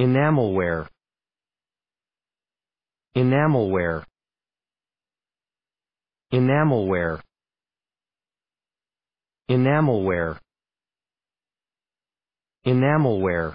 enamelware enamelware enamelware enamelware enamelware